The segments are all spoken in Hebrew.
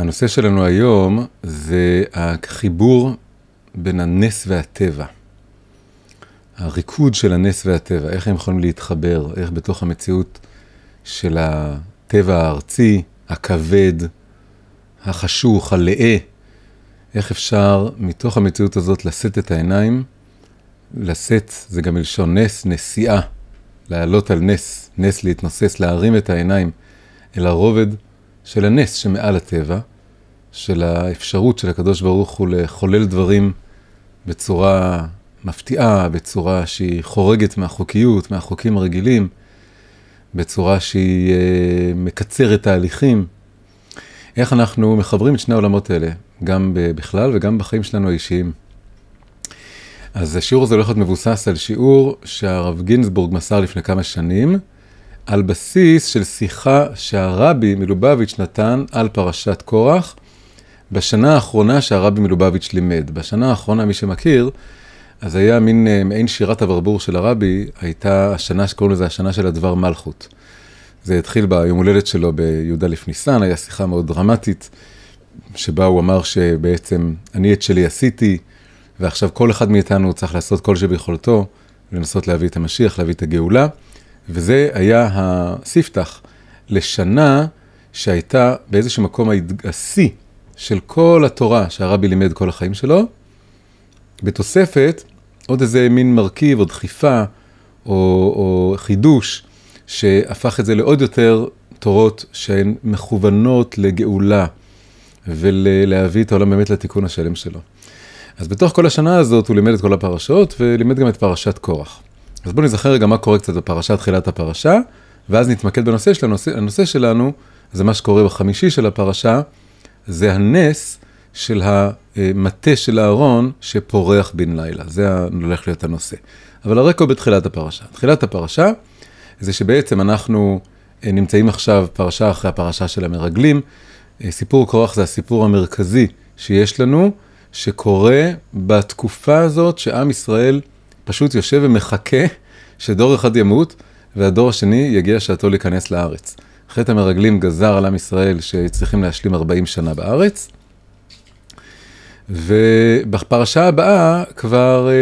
הנושא שלנו היום זה החיבור בין הנס והטבע. הריקוד של הנס והטבע, איך הם יכולים להתחבר, איך בתוך המציאות של הטבע הארצי, הכבד, החשוך, הלאה, איך אפשר מתוך המציאות הזאת לשאת את העיניים, לשאת זה גם מלשון נס, נסיעה, לעלות על נס, נס להתנוסס, להרים את העיניים אל הרובד של הנס שמעל הטבע, של האפשרות של הקדוש ברוך הוא לחולל דברים בצורה מפתיעה, בצורה שהיא חורגת מהחוקיות, מהחוקים הרגילים, בצורה שהיא אה, מקצרת תהליכים. איך אנחנו מחברים את שני העולמות האלה, גם בכלל וגם בחיים שלנו האישיים. אז השיעור הזה הולך להיות מבוסס על שיעור שהרב גינזבורג מסר לפני כמה שנים, על בסיס של שיחה שהרבי מלובביץ' נתן על פרשת קורח. בשנה האחרונה שהרבי מלובביץ' לימד. בשנה האחרונה, מי שמכיר, אז היה מין אה, מעין שירת הברבור של הרבי, הייתה השנה שקוראים לזה השנה של הדבר מלכות. זה התחיל ביום הולדת שלו בי"א ניסן, היה שיחה מאוד דרמטית, שבה הוא אמר שבעצם אני את שלי עשיתי, ועכשיו כל אחד מאיתנו צריך לעשות כל שביכולתו, לנסות להביא את המשיח, להביא את הגאולה, וזה היה הספתח לשנה שהייתה באיזשהו מקום השיא. של כל התורה שהרבי לימד כל החיים שלו, בתוספת עוד איזה מין מרכיב או דחיפה או, או חידוש שהפך את זה לעוד יותר תורות שהן מכוונות לגאולה ולהביא את העולם באמת לתיקון השלם שלו. אז בתוך כל השנה הזאת הוא לימד את כל הפרשות ולימד גם את פרשת קורח. אז בואו נזכר רגע מה קורה קצת בפרשה, תחילת הפרשה, ואז נתמקד בנושא שלנו. הנושא שלנו זה מה שקורה בחמישי של הפרשה, זה הנס של המטה של אהרון שפורח בן לילה. זה הולך להיות הנושא. אבל הרקע בתחילת הפרשה. תחילת הפרשה זה שבעצם אנחנו אה, נמצאים עכשיו פרשה אחרי הפרשה של המרגלים. אה, סיפור קורח זה הסיפור המרכזי שיש לנו, שקורה בתקופה הזאת שעם ישראל פשוט יושב ומחכה שדור אחד ימות והדור השני יגיע שעתו להיכנס לארץ. חטא המרגלים גזר על עם ישראל שצריכים להשלים 40 שנה בארץ. ובפרשה הבאה כבר אה,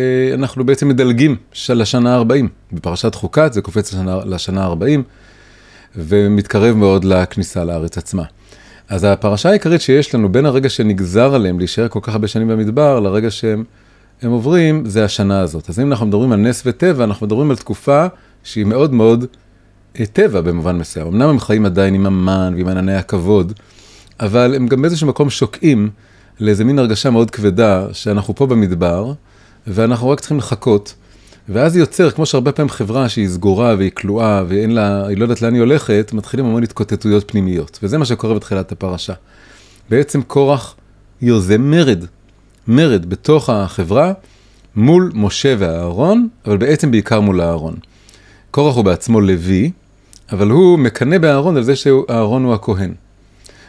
אה, אנחנו בעצם מדלגים של השנה ה-40. בפרשת חוקת זה קופץ לשנה, לשנה ה-40 ומתקרב מאוד לכניסה לארץ עצמה. אז הפרשה העיקרית שיש לנו בין הרגע שנגזר עליהם להישאר כל כך הרבה שנים במדבר לרגע שהם הם עוברים, זה השנה הזאת. אז אם אנחנו מדברים על נס וטבע, אנחנו מדברים על תקופה שהיא מאוד מאוד טבע במובן מסוים. אמנם הם חיים עדיין עם המן ועם ענני הכבוד, אבל הם גם באיזשהו מקום שוקעים לאיזה מין הרגשה מאוד כבדה שאנחנו פה במדבר, ואנחנו רק צריכים לחכות. ואז זה יוצר, כמו שהרבה פעמים חברה שהיא סגורה והיא כלואה ואין לה, היא לא יודעת לאן היא הולכת, מתחילים המון התקוטטויות פנימיות. וזה מה שקורה בתחילת הפרשה. בעצם קורח יוזם מרד, מרד בתוך החברה, מול משה ואהרון, אבל בעצם בעיקר מול אהרון. קורח הוא בעצמו לוי, אבל הוא מקנא באהרון על זה שאהרון הוא הכהן.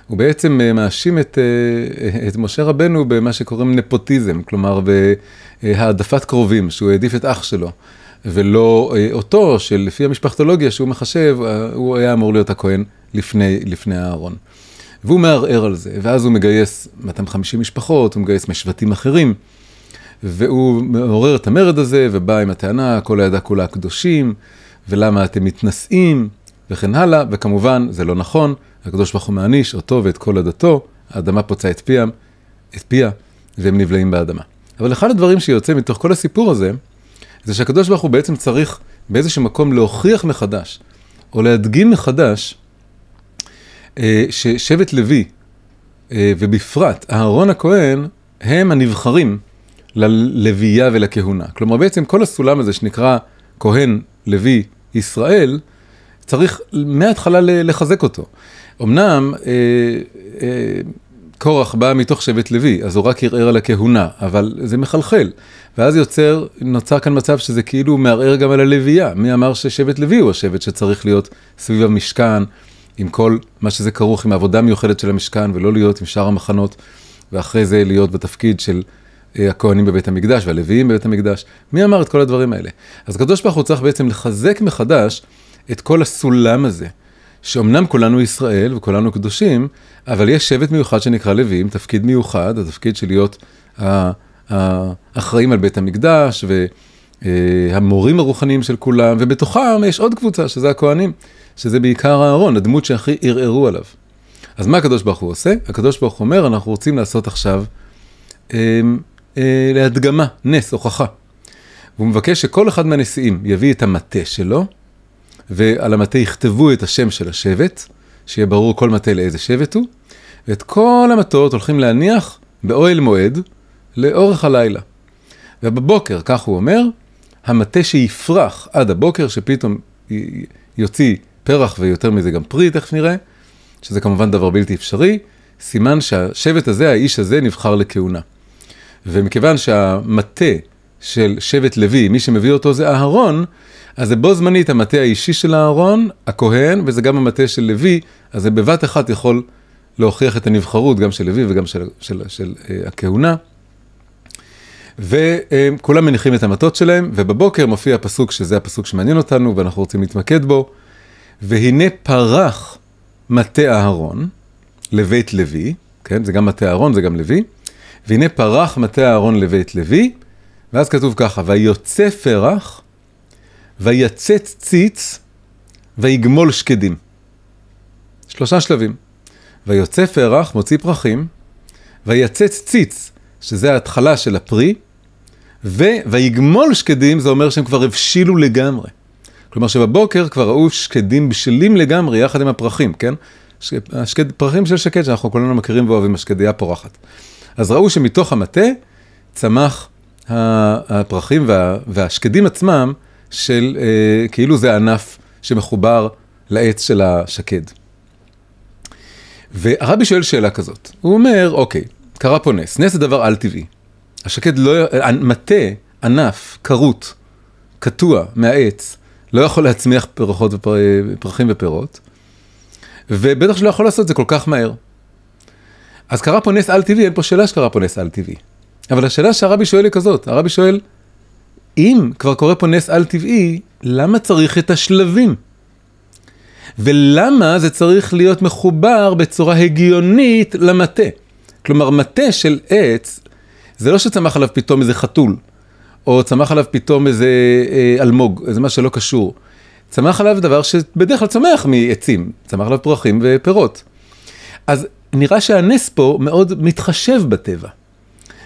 הוא בעצם אה, מאשים את, אה, את משה רבנו במה שקוראים נפוטיזם, כלומר בהעדפת קרובים, שהוא העדיף את אח שלו, ולא אה, אותו, שלפי המשפחתולוגיה שהוא מחשב, הוא היה אמור להיות הכהן לפני, לפני אהרון. והוא מערער על זה, ואז הוא מגייס 250 משפחות, הוא מגייס משבטים אחרים, והוא מעורר את המרד הזה, ובא עם הטענה, כל הידה כולה קדושים, ולמה אתם מתנשאים. וכן הלאה, וכמובן, זה לא נכון, הקדוש ברוך הוא מעניש אותו ואת כל עדתו, האדמה פוצעה את פיה, את פיה, והם נבלעים באדמה. אבל אחד הדברים שיוצא מתוך כל הסיפור הזה, זה שהקדוש ברוך הוא בעצם צריך באיזשהו מקום להוכיח מחדש, או להדגים מחדש, אה, ששבט לוי, אה, ובפרט אהרון הכהן, הם הנבחרים ללוויה ולכהונה. כלומר, בעצם כל הסולם הזה שנקרא כהן, לוי, ישראל, צריך מההתחלה לחזק אותו. אמנם, אה, אה, קורח בא מתוך שבט לוי, אז הוא רק ערער על הכהונה, אבל זה מחלחל. ואז יוצר, נוצר כאן מצב שזה כאילו מערער גם על הלוויה. מי אמר ששבט לוי הוא השבט שצריך להיות סביב המשכן, עם כל מה שזה כרוך, עם העבודה המיוחדת של המשכן, ולא להיות עם שאר המחנות, ואחרי זה להיות בתפקיד של אה, הכהנים בבית המקדש והלוויים בבית המקדש. מי אמר את כל הדברים האלה? אז הקדוש ברוך הוא צריך בעצם לחזק מחדש את כל הסולם הזה. שאומנם כולנו ישראל וכולנו קדושים, אבל יש שבט מיוחד שנקרא לווים, תפקיד מיוחד, התפקיד של להיות האחראים על בית המקדש והמורים אה, הרוחניים של כולם, ובתוכם יש עוד קבוצה, שזה הכוהנים, שזה בעיקר אהרון, הדמות שהכי ערערו עליו. אז מה הקדוש ברוך הוא עושה? הקדוש ברוך הוא אומר, אנחנו רוצים לעשות עכשיו אה, אה, להדגמה, נס, הוכחה. והוא מבקש שכל אחד מהנשיאים יביא את המטה שלו, ועל המטה יכתבו את השם של השבט, שיהיה ברור כל מטה לאיזה שבט הוא, ואת כל המטות הולכים להניח באוהל מועד לאורך הלילה. ובבוקר, כך הוא אומר, המטה שיפרח עד הבוקר, שפתאום יוציא פרח ויותר מזה גם פרי, תכף נראה, שזה כמובן דבר בלתי אפשרי, סימן שהשבט הזה, האיש הזה, נבחר לכהונה. ומכיוון שהמטה של שבט לוי, מי שמביא אותו זה אהרון, אז זה בו זמנית המטה האישי של אהרון, הכהן, וזה גם המטה של לוי, אז זה בבת אחת יכול להוכיח את הנבחרות, גם של לוי וגם של, של, של, של אה, uh, הכהונה. וכולם מניחים את המטות שלהם, ובבוקר מופיע הפסוק, שזה הפסוק שמעניין אותנו, ואנחנו רוצים להתמקד בו. והנה פרח מטה אהרון לבית לוי, כן, זה גם מטה אהרון, זה גם לוי. והנה פרח מטה אהרון לבית לוי, ואז כתוב ככה, ויוצא פרח ויצץ ציץ ויגמול שקדים. שלושה שלבים. ויוצא פרח, מוציא פרחים, ויצץ ציץ, שזה ההתחלה של הפרי, וויגמול שקדים, זה אומר שהם כבר הבשילו לגמרי. כלומר שבבוקר כבר ראו שקדים בשלים לגמרי, יחד עם הפרחים, כן? השקד, פרחים של שקד שאנחנו כולנו מכירים ואוהבים, השקדיה פורחת. אז ראו שמתוך המטה צמח הפרחים וה, והשקדים עצמם של אה, כאילו זה ענף שמחובר לעץ של השקד. והרבי שואל שאלה כזאת, הוא אומר, אוקיי, קרה פה נס, נס זה דבר על טבעי. השקד לא, אה, מטה, ענף, כרות, קטוע מהעץ, לא יכול להצמיח פרחות ופר... אה, פרחים ופירות, ובטח שלא יכול לעשות את זה כל כך מהר. אז קרה פה נס על טבעי, אין פה שאלה שקרה פה נס על טבעי. אבל השאלה שהרבי שואל היא כזאת, הרבי שואל, אם כבר קורה פה נס על טבעי, למה צריך את השלבים? ולמה זה צריך להיות מחובר בצורה הגיונית למטה? כלומר, מטה של עץ, זה לא שצמח עליו פתאום איזה חתול, או צמח עליו פתאום איזה אה, אלמוג, איזה מה שלא קשור. צמח עליו דבר שבדרך כלל צומח מעצים, צמח עליו פרחים ופירות. אז נראה שהנס פה מאוד מתחשב בטבע.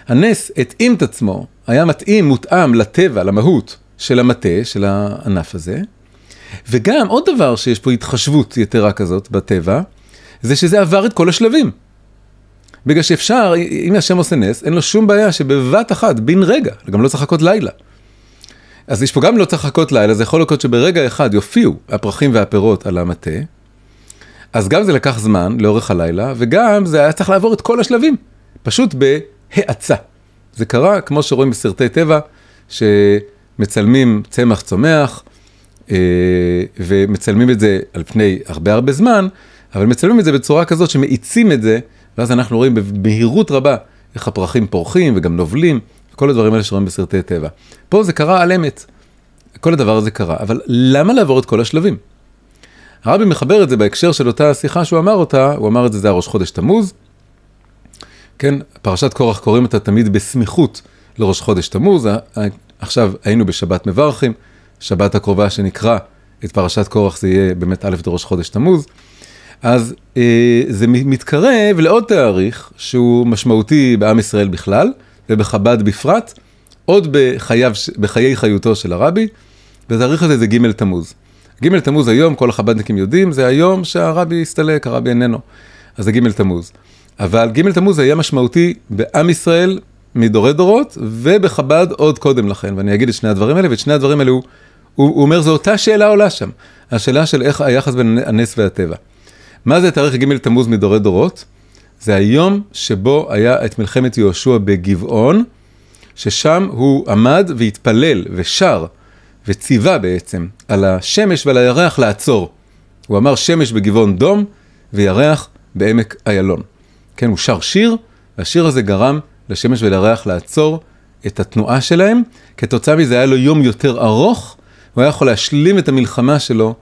הנס התאים את עצמו, היה מתאים, מותאם לטבע, למהות של המטה, של הענף הזה. וגם עוד דבר שיש פה התחשבות יתרה כזאת בטבע, זה שזה עבר את כל השלבים. בגלל שאפשר, אם השם עושה נס, אין לו שום בעיה שבבת אחת, בן רגע, גם לא צריך לחכות לילה. אז יש פה גם לא צריך לחכות לילה, זה יכול לקרות שברגע אחד יופיעו הפרחים והפירות על המטה. אז גם זה לקח זמן לאורך הלילה, וגם זה היה צריך לעבור את כל השלבים. פשוט האצה. זה קרה, כמו שרואים בסרטי טבע, שמצלמים צמח צומח, אה, ומצלמים את זה על פני הרבה הרבה זמן, אבל מצלמים את זה בצורה כזאת שמאיצים את זה, ואז אנחנו רואים במהירות רבה איך הפרחים פורחים וגם נובלים, כל הדברים האלה שרואים בסרטי טבע. פה זה קרה על אמת, כל הדבר הזה קרה, אבל למה לעבור את כל השלבים? הרבי מחבר את זה בהקשר של אותה שיחה שהוא אמר אותה, הוא אמר את זה, זה הראש חודש תמוז, כן, פרשת קורח קוראים אותה תמיד בסמיכות לראש חודש תמוז, עכשיו היינו בשבת מברכים, שבת הקרובה שנקרא את פרשת קורח זה יהיה באמת א' בראש חודש תמוז. אז אה, זה מתקרב לעוד תאריך שהוא משמעותי בעם ישראל בכלל ובחב"ד בפרט, עוד בחייו, בחיי חיותו של הרבי, והתאריך הזה זה ג' תמוז. ג' תמוז היום, כל החב"דניקים יודעים, זה היום שהרבי הסתלק, הרבי איננו. אז זה ג' תמוז. אבל ג' תמוז היה משמעותי בעם ישראל מדורי דורות, ובחב"ד עוד קודם לכן, ואני אגיד את שני הדברים האלה, ואת שני הדברים האלה הוא, הוא, הוא אומר, זו אותה שאלה עולה שם, השאלה של איך היחס בין הנס והטבע. מה זה תאריך ג' תמוז מדורי דורות? זה היום שבו היה את מלחמת יהושע בגבעון, ששם הוא עמד והתפלל ושר וציווה בעצם על השמש ועל הירח לעצור. הוא אמר שמש בגבעון דום וירח בעמק איילון. כן, הוא שר שיר, והשיר הזה גרם לשמש ולריח לעצור את התנועה שלהם. כתוצאה מזה היה לו יום יותר ארוך, הוא היה יכול להשלים את המלחמה שלו,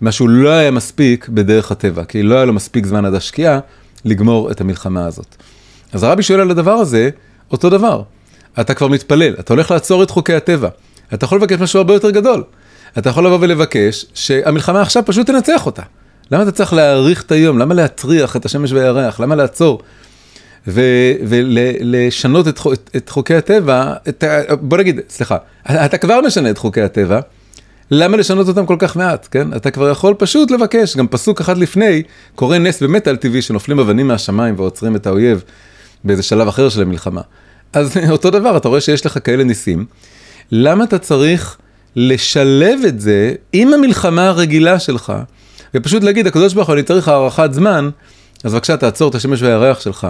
מה שהוא לא היה מספיק בדרך הטבע, כי לא היה לו מספיק זמן עד השקיעה לגמור את המלחמה הזאת. אז הרבי שואל על הדבר הזה, אותו דבר. אתה כבר מתפלל, אתה הולך לעצור את חוקי הטבע. אתה יכול לבקש משהו הרבה יותר גדול. אתה יכול לבוא ולבקש שהמלחמה עכשיו פשוט תנצח אותה. למה אתה צריך להאריך את היום? למה להטריח את השמש והירח? למה לעצור? ולשנות ול, את, את, את חוקי הטבע, את, בוא נגיד, סליחה, אתה כבר משנה את חוקי הטבע, למה לשנות אותם כל כך מעט, כן? אתה כבר יכול פשוט לבקש, גם פסוק אחד לפני, קורה נס באמת על טבעי, שנופלים אבנים מהשמיים ועוצרים את האויב באיזה שלב אחר של המלחמה. אז אותו דבר, אתה רואה שיש לך כאלה ניסים. למה אתה צריך לשלב את זה עם המלחמה הרגילה שלך? ופשוט להגיד, הקדוש ברוך הוא, אני צריך הארכת זמן, אז בבקשה תעצור את השמש והירח שלך,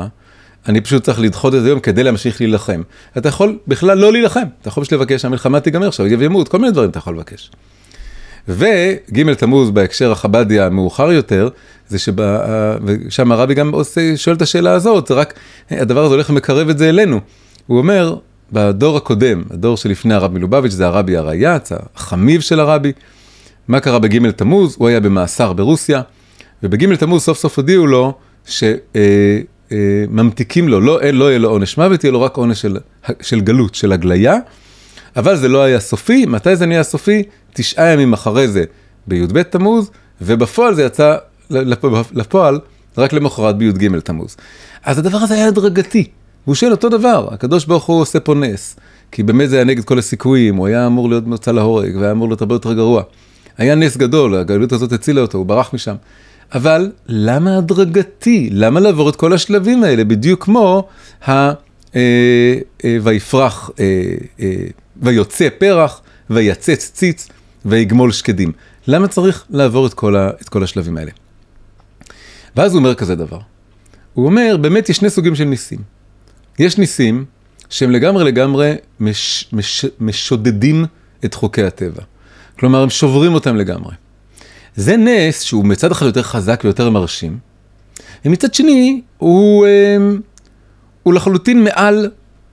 אני פשוט צריך לדחות את היום כדי להמשיך להילחם. אתה יכול בכלל לא להילחם, אתה יכול פשוט לבקש שהמלחמה תיגמר, שהאויב ימות, כל מיני דברים אתה יכול לבקש. וג' תמוז בהקשר החבדי המאוחר יותר, זה ששם אה, הרבי גם עושה, שואל את השאלה הזאת, זה רק, אה, הדבר הזה הולך ומקרב את זה אלינו. הוא אומר, בדור הקודם, הדור שלפני הרב מלובביץ', זה הרבי הרייץ, החמיב של הרבי, מה קרה בג' תמוז? הוא היה במאסר ברוסיה, ובג' תמוז סוף סוף הודיעו לו שממתיקים אה, אה, לו, לא, לא יהיה לו עונש מוות, יהיה לו רק עונש של, של גלות, של הגליה, אבל זה לא היה סופי, מתי זה נהיה סופי? תשעה ימים אחרי זה, בי"ב תמוז, ובפועל זה יצא לפועל רק למחרת בי"ג תמוז. אז הדבר הזה היה הדרגתי, והוא שואל אותו דבר, הקדוש ברוך הוא עושה פה נס, כי באמת זה היה נגד כל הסיכויים, הוא היה אמור להיות מוצא להורג, והיה אמור להיות הרבה יותר גרוע. היה נס גדול, הגלות הזאת הצילה אותו, הוא ברח משם. אבל למה הדרגתי? למה לעבור את כל השלבים האלה? בדיוק כמו ה... אה, אה, ויפרח, אה, אה, ויוצא פרח, ויצץ ציץ, ויגמול שקדים. למה צריך לעבור את כל, ה, את כל השלבים האלה? ואז הוא אומר כזה דבר. הוא אומר, באמת יש שני סוגים של ניסים. יש ניסים שהם לגמרי לגמרי מש, מש, משודדים את חוקי הטבע. כלומר, הם שוברים אותם לגמרי. זה נס שהוא מצד אחד יותר חזק ויותר מרשים, ומצד שני, הוא, אה, הוא לחלוטין מעל,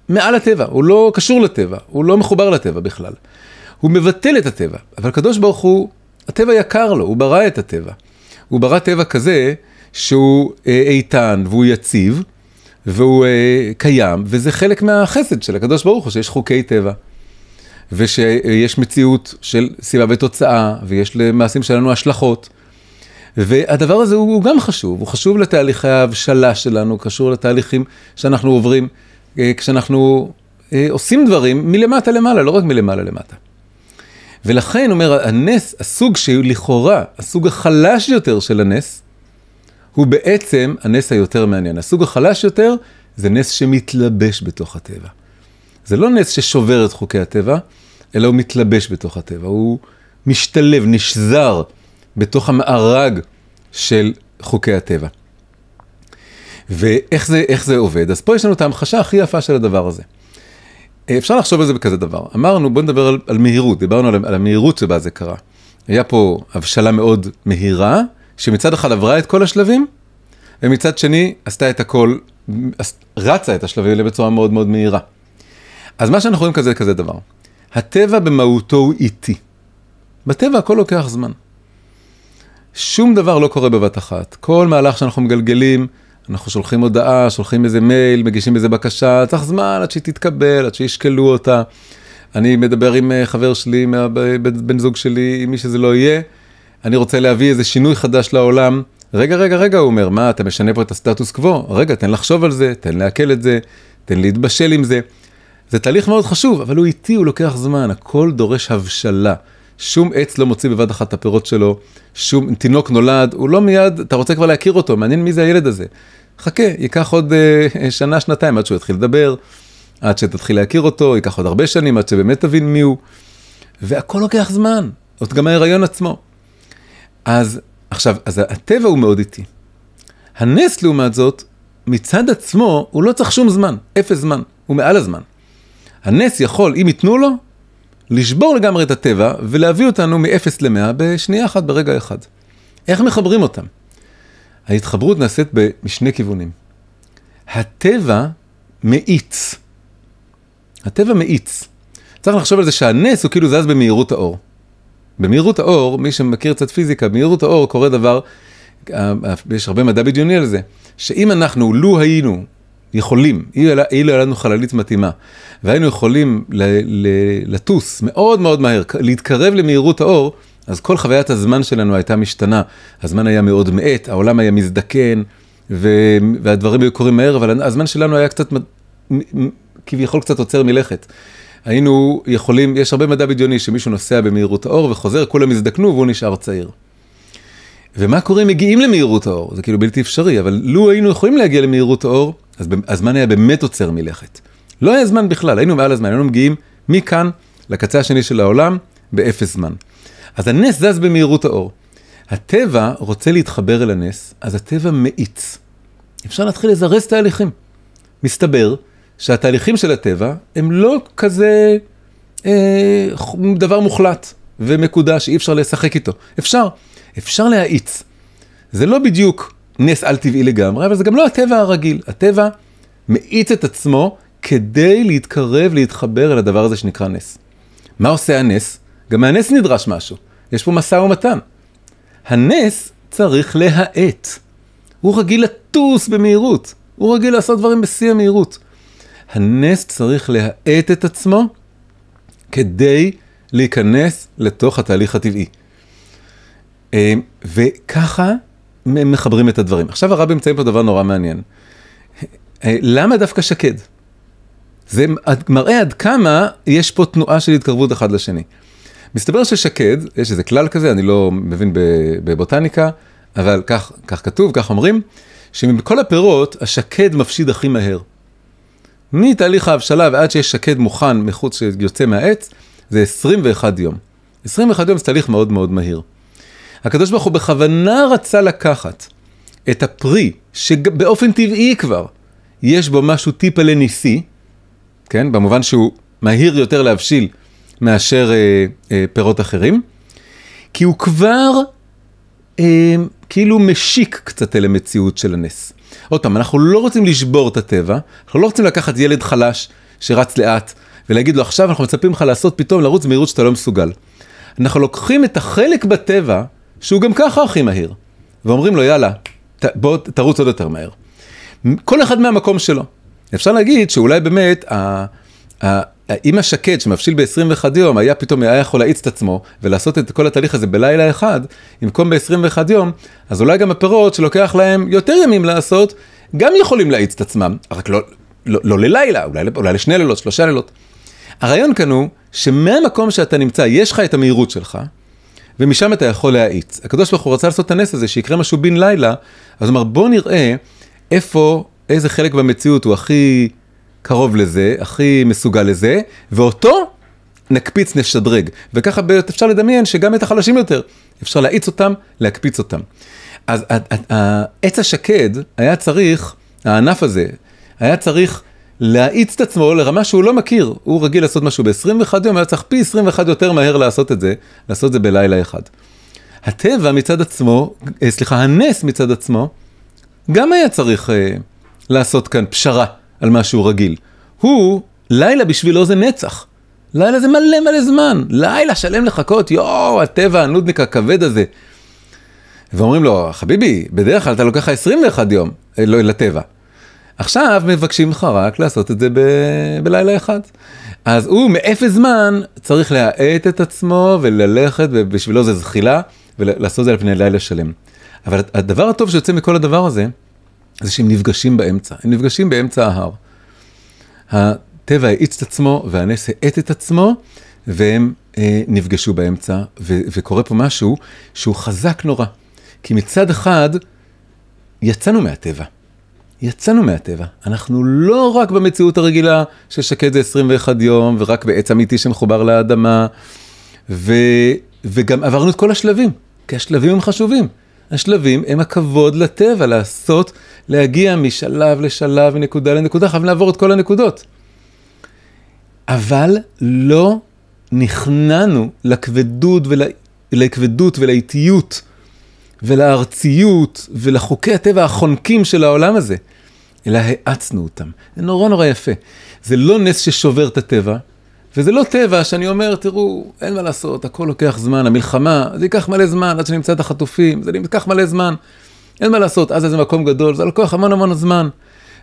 מעל הטבע, הוא לא קשור לטבע, הוא לא מחובר לטבע בכלל. הוא מבטל את הטבע, אבל הקדוש ברוך הוא, הטבע יקר לו, הוא ברא את הטבע. הוא ברא טבע כזה שהוא אה, איתן והוא יציב והוא אה, קיים, וזה חלק מהחסד של הקדוש ברוך הוא, שיש חוקי טבע. ושיש מציאות של סיבה ותוצאה, ויש למעשים שלנו השלכות. והדבר הזה הוא, גם חשוב, הוא חשוב לתהליכי ההבשלה שלנו, קשור לתהליכים שאנחנו עוברים אה, כשאנחנו אה, עושים דברים מלמטה למעלה, לא רק מלמעלה למטה. ולכן אומר הנס, הסוג שלכאורה, הסוג החלש יותר של הנס, הוא בעצם הנס היותר מעניין. הסוג החלש יותר זה נס שמתלבש בתוך הטבע. זה לא נס ששובר את חוקי הטבע, אלא הוא מתלבש בתוך הטבע, הוא משתלב, נשזר בתוך המארג של חוקי הטבע. ואיך זה, זה עובד? אז פה יש לנו את ההמחשה הכי יפה של הדבר הזה. אה, אפשר לחשוב על זה בכזה דבר. אמרנו, בוא נדבר על, על מהירות, דיברנו על, על המהירות שבה זה קרה. היה פה הבשלה מאוד מהירה, שמצד אחד עברה את כל השלבים, ומצד שני עשתה את הכל, רצה את השלבים האלה בצורה מאוד מאוד מהירה. אז מה שאנחנו רואים כזה, כזה דבר. הטבע במהותו הוא איטי. בטבע הכל לוקח זמן. שום דבר לא קורה בבת אחת. כל מהלך שאנחנו מגלגלים, אנחנו שולחים הודעה, שולחים איזה מייל, מגישים איזה בקשה, צריך זמן עד שהיא תתקבל, עד שישקלו אותה. אני מדבר עם אה, חבר שלי, עם בן זוג שלי, עם מי שזה לא יהיה. אני רוצה להביא איזה שינוי חדש לעולם. רגע, רגע, רגע, הוא אומר, מה, אתה משנה פה את הסטטוס קוו? רגע, תן לחשוב על זה, תן לעכל את זה, תן להתבשל עם זה. זה תהליך מאוד חשוב, אבל הוא איטי, הוא לוקח זמן, הכל דורש הבשלה. שום עץ לא מוציא בבת אחת את הפירות שלו, שום תינוק נולד, הוא לא מיד, אתה רוצה כבר להכיר אותו, מעניין מי זה הילד הזה. חכה, ייקח עוד אה, אה שנה, שנתיים עד שהוא יתחיל לדבר, עד שתתחיל להכיר אותו, ייקח עוד הרבה שנים עד שבאמת תבין מי הוא. והכל לוקח זמן, עוד גם ההיריון עצמו. אז עכשיו, אז הטבע הוא מאוד איטי. הנס לעומת זאת, מצד עצמו, הוא לא צריך שום זמן, אפס זמן, הוא מעל הזמן. הנס יכול, אם ייתנו לו, לשבור לגמרי את הטבע ולהביא אותנו מ-0 ל-100 בשנייה אחת, ברגע אחד. איך מחברים אותם? ההתחברות נעשית משני כיוונים. הטבע מאיץ. הטבע מאיץ. צריך לחשוב על זה שהנס הוא כאילו זז במהירות האור. במהירות האור, מי שמכיר קצת פיזיקה, במהירות האור קורה דבר, אה, אה, יש הרבה מדע בדיוני על זה, שאם אנחנו, לו היינו יכולים, אילו היה לנו חללית מתאימה, והיינו יכולים ל, ל, לטוס מאוד מאוד מהר, להתקרב למהירות האור, אז כל חוויית הזמן שלנו הייתה משתנה. הזמן היה מאוד מאט, העולם היה מזדקן, ו... והדברים היו קורים מהר, אבל הזמן שלנו היה קצת, כביכול קצת עוצר מלכת. היינו יכולים, יש הרבה מדע בדיוני שמישהו נוסע במהירות האור וחוזר, כולם הזדקנו והוא נשאר צעיר. ומה קורה אם מגיעים למהירות האור? זה כאילו בלתי אפשרי, אבל לו היינו יכולים להגיע למהירות האור, אז הזמן היה באמת עוצר מלכת. לא היה זמן בכלל, היינו מעל הזמן, היינו מגיעים מכאן לקצה השני של העולם באפס זמן. אז הנס זז במהירות האור. הטבע רוצה להתחבר אל הנס, אז הטבע מאיץ. אפשר להתחיל לזרז תהליכים. מסתבר שהתהליכים של הטבע הם לא כזה אה, דבר מוחלט ומקודש, אי אפשר לשחק איתו. אפשר, אפשר להאיץ. זה לא בדיוק נס על טבעי לגמרי, אבל זה גם לא הטבע הרגיל. הטבע מאיץ את עצמו כדי להתקרב, להתחבר אל הדבר הזה שנקרא נס. מה עושה הנס? גם מהנס נדרש משהו. יש פה משא ומתן. הנס צריך להאט. הוא רגיל לטוס במהירות. הוא רגיל לעשות דברים בשיא המהירות. הנס צריך להאט את עצמו כדי להיכנס לתוך התהליך הטבעי. אה, וככה מחברים את הדברים. עכשיו הרבי מציין פה דבר נורא מעניין. אה, למה דווקא שקד? זה מראה עד כמה יש פה תנועה של התקרבות אחד לשני. מסתבר ששקד, יש איזה כלל כזה, אני לא מבין בבוטניקה, אבל כך, כך כתוב, כך אומרים, שמכל הפירות, השקד מפשיד הכי מהר. מתהליך ההבשלה ועד שיש שקד מוכן מחוץ שיוצא מהעץ, זה 21 יום. 21 יום זה תהליך מאוד מאוד מהיר. הקדוש ברוך הוא בכוונה רצה לקחת את הפרי, שבאופן טבעי כבר יש בו משהו טיפה לניסי, כן? במובן שהוא מהיר יותר להבשיל מאשר אה, אה, פירות אחרים, כי הוא כבר אה, כאילו משיק קצת אל המציאות של הנס. עוד פעם, אנחנו לא רוצים לשבור את הטבע, אנחנו לא רוצים לקחת ילד חלש שרץ לאט ולהגיד לו עכשיו אנחנו מצפים לך לעשות פתאום לרוץ מהירות שאתה לא מסוגל. אנחנו לוקחים את החלק בטבע שהוא גם ככה הכי מהיר, ואומרים לו, יאללה, ת, בוא תרוץ עוד יותר מהר. כל אחד מהמקום שלו. אפשר להגיד שאולי באמת, ה, ה, אם השקד שמבשיל ב-21 יום היה פתאום היה יכול להאיץ את עצמו ולעשות את כל התהליך הזה בלילה אחד, במקום ב-21 יום, אז אולי גם הפירות שלוקח להם יותר ימים לעשות, גם יכולים להאיץ את עצמם, רק לא, לא, לא ללילה, אולי, אולי לשני לילות, שלושה לילות. הרעיון כאן הוא שמהמקום שאתה נמצא, יש לך את המהירות שלך, ומשם אתה יכול להאיץ. הקדוש ברוך הוא רצה לעשות את הנס הזה, שיקרה משהו בן לילה, אז אמר, בוא נראה איפה, איזה חלק במציאות הוא הכי קרוב לזה, הכי מסוגל לזה, ואותו נקפיץ, נשדרג. וככה אפשר לדמיין שגם את החלשים יותר, אפשר להאיץ אותם, להקפיץ אותם. אז העץ השקד היה צריך, הענף הזה, היה צריך להאיץ את עצמו לרמה שהוא לא מכיר. הוא רגיל לעשות משהו ב-21 יום, היה צריך פי 21 יותר מהר לעשות את זה, לעשות את זה בלילה אחד. הטבע מצד עצמו, אה, סליחה, הנס מצד עצמו, גם היה צריך אה, לעשות כאן פשרה על מה שהוא רגיל. הוא, לילה בשבילו זה נצח. לילה זה מלא מלא זמן, לילה שלם לחכות, יואו, הטבע הנודניק הכבד הזה. ואומרים לו, חביבי, בדרך כלל אתה לוקח 21 יום אה, לא, לטבע. עכשיו מבקשים ממך רק לעשות את זה ב... בלילה אחד. אז הוא מאפס זמן צריך להאט את עצמו וללכת, ובשבילו זה זחילה, ולעשות את זה על פני לילה שלם. אבל הדבר הטוב שיוצא מכל הדבר הזה, זה שהם נפגשים באמצע, הם נפגשים באמצע ההר. הטבע האיץ את עצמו והנס האט את עצמו, והם אה, נפגשו באמצע, ו- וקורה פה משהו שהוא חזק נורא. כי מצד אחד, יצאנו מהטבע. יצאנו מהטבע, אנחנו לא רק במציאות הרגילה ששקד זה 21 יום ורק בעץ אמיתי שמחובר לאדמה, ו, וגם עברנו את כל השלבים, כי השלבים הם חשובים. השלבים הם הכבוד לטבע, לעשות, להגיע משלב לשלב, מנקודה לנקודה, חייבים לעבור את כל הנקודות. אבל לא נכנענו לכבדות, ול... לכבדות ולאיטיות ולארציות ולחוקי הטבע החונקים של העולם הזה, אלא האצנו אותם. זה נורא נורא יפה. זה לא נס ששובר את הטבע, וזה לא טבע שאני אומר, תראו, אין מה לעשות, הכל לוקח זמן, המלחמה, זה ייקח מלא זמן עד שנמצא את החטופים, זה ייקח מלא זמן, אין מה לעשות, עזה זה מקום גדול, זה לוקח המון המון זמן.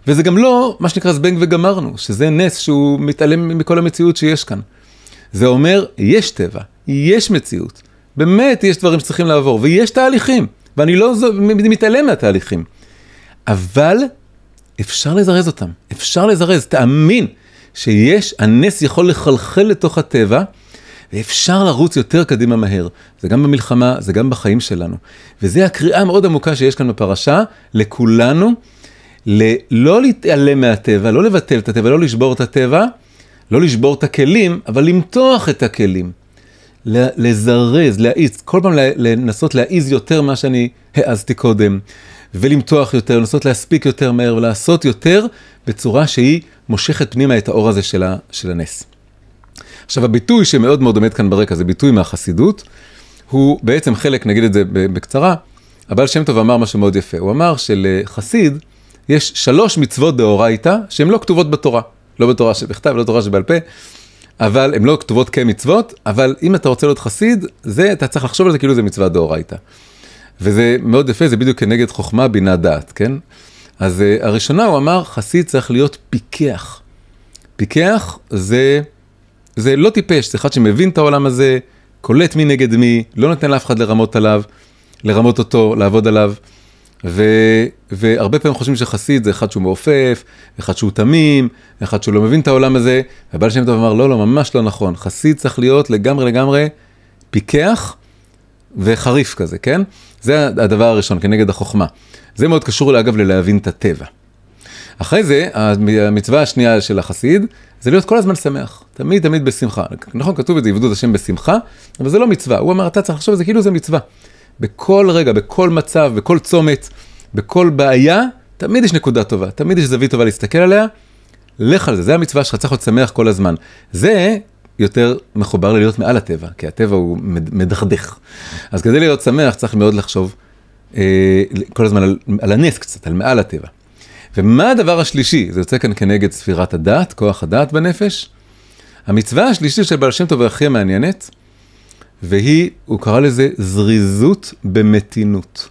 וזה גם לא מה שנקרא זבנג וגמרנו, שזה נס שהוא מתעלם מכל המציאות שיש כאן. זה אומר, יש טבע, יש מציאות, באמת יש דברים שצריכים לעבור, ויש תהליכים, ואני לא מתעלם מהתהליכים. אבל אפשר לזרז אותם, אפשר לזרז, תאמין שיש, הנס יכול לחלחל לתוך הטבע, ואפשר לרוץ יותר קדימה מהר. זה גם במלחמה, זה גם בחיים שלנו. וזו הקריאה המאוד עמוקה שיש כאן בפרשה, לכולנו, ללא להתעלם מהטבע, לא לבטל את הטבע, לא לשבור את הטבע, לא לשבור את הכלים, אבל למתוח את הכלים. לזרז, להאיץ, כל פעם לנסות להעיז יותר ממה שאני העזתי קודם, ולמתוח יותר, לנסות להספיק יותר מהר ולעשות יותר בצורה שהיא מושכת פנימה את האור הזה של, ה, של הנס. עכשיו הביטוי שמאוד מאוד עומד כאן ברקע זה ביטוי מהחסידות, הוא בעצם חלק, נגיד את זה בקצרה, הבעל שם טוב אמר משהו מאוד יפה, הוא אמר שלחסיד יש שלוש מצוות דאורייתא שהן לא כתובות בתורה, לא בתורה שבכתב, לא בתורה שבעל פה. אבל הן לא כתובות כמצוות, אבל אם אתה רוצה להיות חסיד, זה, אתה צריך לחשוב על זה כאילו זה מצווה דאורייתא. וזה מאוד יפה, זה בדיוק כנגד חוכמה, בינה, דעת, כן? אז uh, הראשונה, הוא אמר, חסיד צריך להיות פיקח. פיקח זה, זה לא טיפש, זה אחד שמבין את העולם הזה, קולט מי נגד מי, לא נותן לאף אחד לרמות עליו, לרמות אותו, לעבוד עליו. ו, והרבה פעמים חושבים שחסיד זה אחד שהוא מעופף, אחד שהוא תמים, אחד שהוא לא מבין את העולם הזה. הבעל שם טוב אמר, לא, לא, ממש לא נכון. חסיד צריך להיות לגמרי לגמרי פיקח וחריף כזה, כן? זה הדבר הראשון, כנגד החוכמה. זה מאוד קשור, אגב, ללהבין את הטבע. אחרי זה, המצווה השנייה של החסיד, זה להיות כל הזמן שמח, תמיד תמיד בשמחה. נכון, כתוב את זה, עבדו את השם בשמחה, אבל זה לא מצווה. הוא אמר, אתה צריך לחשוב על זה כאילו זה מצווה. בכל רגע, בכל מצב, בכל צומת, בכל בעיה, תמיד יש נקודה טובה, תמיד יש זווית טובה להסתכל עליה. לך על זה, זה המצווה שלך, צריך להיות שמח כל הזמן. זה יותר מחובר ללהיות מעל הטבע, כי הטבע הוא מדכדך. אז כדי להיות שמח צריך מאוד לחשוב אה, כל הזמן על, על הנס קצת, על מעל הטבע. ומה הדבר השלישי? זה יוצא כאן כנגד ספירת הדעת, כוח הדעת בנפש. המצווה השלישית של בעל שם טוב והכי מעניינת, והיא, הוא קרא לזה זריזות במתינות.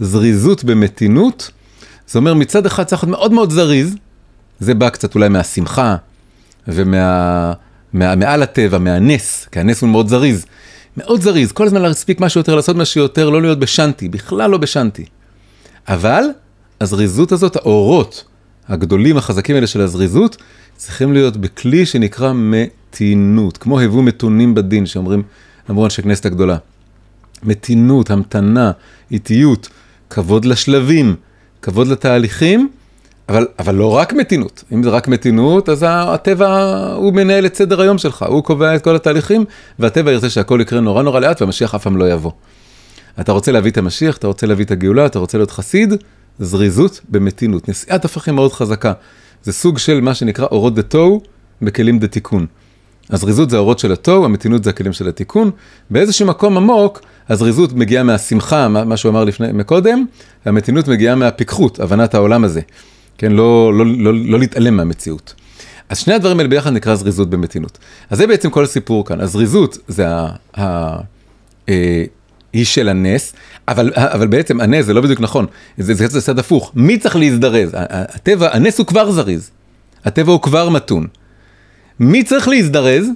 זריזות במתינות, זה אומר מצד אחד צריך להיות מאוד מאוד זריז, זה בא קצת אולי מהשמחה ומה... הטבע, מהנס, כי הנס הוא מאוד זריז. מאוד זריז, כל הזמן להספיק משהו יותר, לעשות משהו יותר, לא להיות בשנתי, בכלל לא בשנתי. אבל הזריזות הזאת, האורות הגדולים, החזקים האלה של הזריזות, צריכים להיות בכלי שנקרא מתינות, כמו היוו מתונים בדין, שאומרים אמרו אנשי כנסת הגדולה. מתינות, המתנה, איטיות, כבוד לשלבים, כבוד לתהליכים, אבל, אבל לא רק מתינות. אם זה רק מתינות, אז הטבע, הוא מנהל את סדר היום שלך, הוא קובע את כל התהליכים, והטבע ירצה שהכל יקרה נורא נורא לאט, והמשיח אף פעם לא יבוא. אתה רוצה להביא את המשיח, אתה רוצה להביא את הגאולה, אתה רוצה להיות חסיד, זריזות במתינות. נשיאת הפכים מאוד חזקה. זה סוג של מה שנקרא אורות דה תוהו בכלים דה תיקון. הזריזות זה האורות של התוהו, המתינות זה הכלים של התיקון. באיזשהו מקום עמוק, הזריזות מגיעה מהשמחה, מה, מה שהוא אמר לפני, מקודם, והמתינות מגיעה מהפיקחות, הבנת העולם הזה. כן, לא, לא, לא, לא לא להתעלם מהמציאות. אז שני הדברים האלה ביחד נקרא זריזות במתינות. אז זה בעצם כל הסיפור כאן. הזריזות זה ה... ה ה אה, היא של הנס, אבל, אבל בעצם הנס זה לא בדיוק נכון, זה, זה, זה הפוך. מי צריך להזדרז? הטבע, הנס הוא כבר זריז. הטבע הוא כבר מתון. מי צריך להזדרז?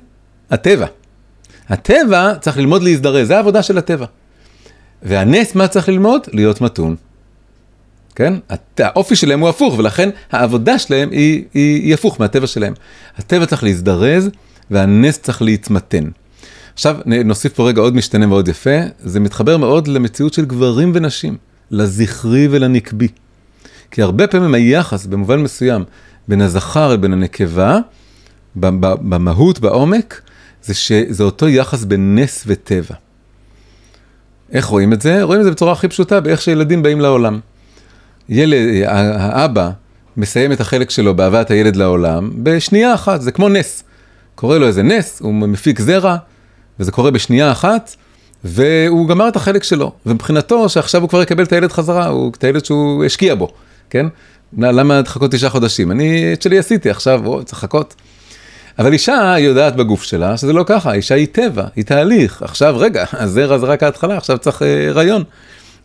הטבע. הטבע צריך ללמוד להזדרז, זה העבודה של הטבע. והנס, מה צריך ללמוד? להיות מתון. כן? הת... האופי שלהם הוא הפוך, ולכן העבודה שלהם היא, היא, היא הפוך מהטבע שלהם. הטבע צריך להזדרז, והנס צריך להתמתן. עכשיו נוסיף פה רגע עוד משתנה מאוד יפה, זה מתחבר מאוד למציאות של גברים ונשים, לזכרי ולנקבי. כי הרבה פעמים היחס במובן מסוים בין הזכר לבין הנקבה במהות, בעומק, זה שזה אותו יחס בין נס וטבע. איך רואים את זה? רואים את זה בצורה הכי פשוטה, באיך שילדים באים לעולם. ילד, אה, האבא מסיים את החלק שלו בהבאת הילד לעולם בשנייה אחת, זה כמו נס. קורה לו איזה נס, הוא מפיק זרע, וזה קורה בשנייה אחת, והוא גמר את החלק שלו. ומבחינתו, שעכשיו הוא כבר יקבל את הילד חזרה, הוא, את הילד שהוא השקיע בו, כן? למה לחכות תשעה חודשים? אני את שלי עשיתי, עכשיו, או, צריך לחכות. אבל אישה יודעת בגוף שלה שזה לא ככה, אישה היא טבע, היא תהליך. עכשיו, רגע, הזרע זה רק ההתחלה, עכשיו צריך הריון. אה,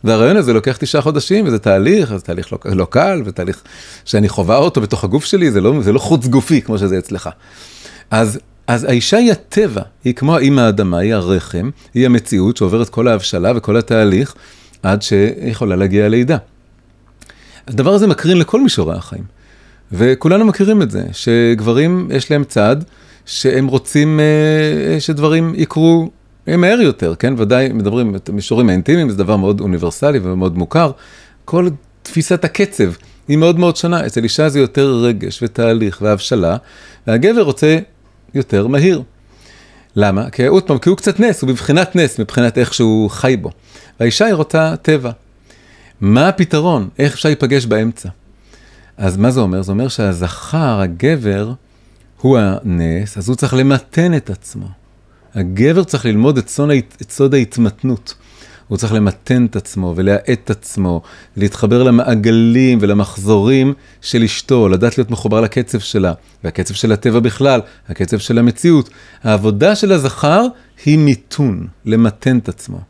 והרעיון הזה לוקח תשעה חודשים, וזה תהליך, זה תהליך לא, לא קל, זה תהליך שאני חווה אותו בתוך הגוף שלי, זה לא, זה לא חוץ גופי כמו שזה אצלך. אז, אז האישה היא הטבע, היא כמו האימא האדמה, היא הרחם, היא המציאות שעוברת כל ההבשלה וכל התהליך, עד שיכולה להגיע הלידה. הדבר הזה מקרין לכל מישורי החיים. וכולנו מכירים את זה, שגברים יש להם צד, שהם רוצים אה, אה, שדברים יקרו אה, מהר יותר, כן? ודאי מדברים, את המישורים האינטימיים זה דבר מאוד אוניברסלי ומאוד מוכר. כל תפיסת הקצב היא מאוד מאוד שונה. אצל אישה זה יותר רגש ותהליך והבשלה, והגבר רוצה יותר מהיר. למה? כי עוד פעם, כי הוא קצת נס, הוא בבחינת נס, מבחינת איך שהוא חי בו. והאישה היא רוצה טבע. מה הפתרון? איך אפשר להיפגש באמצע? אז מה זה אומר? זה אומר שהזכר, הגבר, הוא הנס, אז הוא צריך למתן את עצמו. הגבר צריך ללמוד את סוד, את סוד ההתמתנות. הוא צריך למתן את עצמו ולהאט את עצמו, להתחבר למעגלים ולמחזורים של אשתו, לדעת להיות מחובר לקצב שלה, והקצב של הטבע בכלל, הקצב של המציאות. העבודה של הזכר היא מיתון, למתן את עצמו.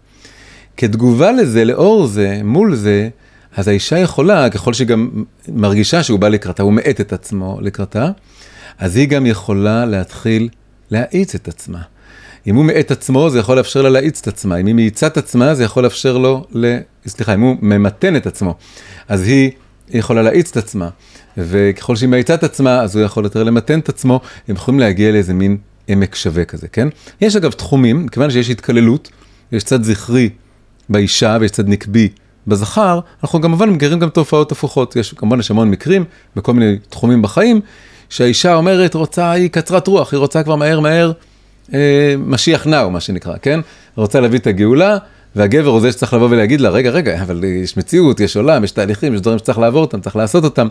כתגובה לזה, לאור זה, מול זה, אז האישה יכולה, ככל שהיא גם מרגישה שהוא בא לקראתה, הוא מאט את עצמו לקראתה, אז היא גם יכולה להתחיל להאיץ את עצמה. אם הוא מאט עצמו, זה יכול לאפשר לה להאיץ את עצמה. אם היא מאיצה את עצמה, זה יכול לאפשר לו, ל... סליחה, אם הוא ממתן את עצמו, אז היא יכולה להאיץ את עצמה. וככל שהיא מאיצה את עצמה, אז הוא יכול יותר למתן את עצמו, הם יכולים להגיע לאיזה מין עמק שווה כזה, כן? יש אגב תחומים, מכיוון שיש התקללות, יש צד זכרי באישה ויש צד נקבי בזכר, אנחנו גם אבל מגרים גם תופעות הפוכות. יש כמובן יש המון מקרים בכל מיני תחומים בחיים, שהאישה אומרת, רוצה, היא קצרת רוח, היא רוצה כבר מהר מהר אה, משיח נאו, מה שנקרא, כן? רוצה להביא את הגאולה, והגבר הוא זה שצריך לבוא ולהגיד לה, רגע, רגע, אבל יש מציאות, יש עולם, יש תהליכים, יש דברים שצריך לעבור אותם, צריך לעשות אותם,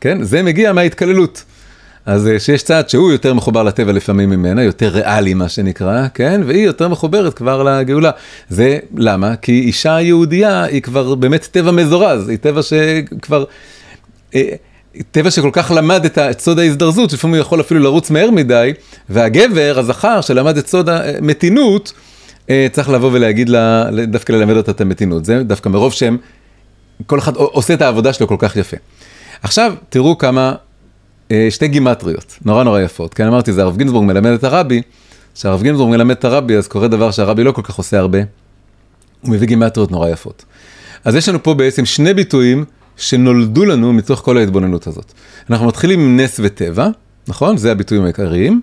כן? זה מגיע מההתקללות. אז אה, שיש צעד שהוא יותר מחובר לטבע לפעמים ממנה, יותר ריאלי מה שנקרא, כן? והיא יותר מחוברת כבר לגאולה. זה למה? כי אישה יהודייה היא כבר באמת טבע מזורז, היא טבע שכבר... אה, טבע שכל כך למד את סוד ההזדרזות, שלפעמים הוא יכול אפילו לרוץ מהר מדי, והגבר, הזכר, שלמד את סוד המתינות, אה, צריך לבוא ולהגיד לה, דווקא ללמד אותה את המתינות. זה דווקא מרוב שהם, כל אחד עושה את העבודה שלו כל כך יפה. עכשיו, תראו כמה אה, שתי גימטריות, נורא נורא יפות. כן, אמרתי, זה הרב גינזבורג מלמד את הרבי, כשהרב גינזבורג מלמד את הרבי, אז קורה דבר שהרבי לא כל כך עושה הרבה. הוא מביא גימטריות נורא יפות. אז יש לנו פה בעצם שני ביטויים שנולדו לנו מתוך כל ההתבוננות הזאת. אנחנו מתחילים עם נס וטבע, נכון? זה הביטויים העיקריים.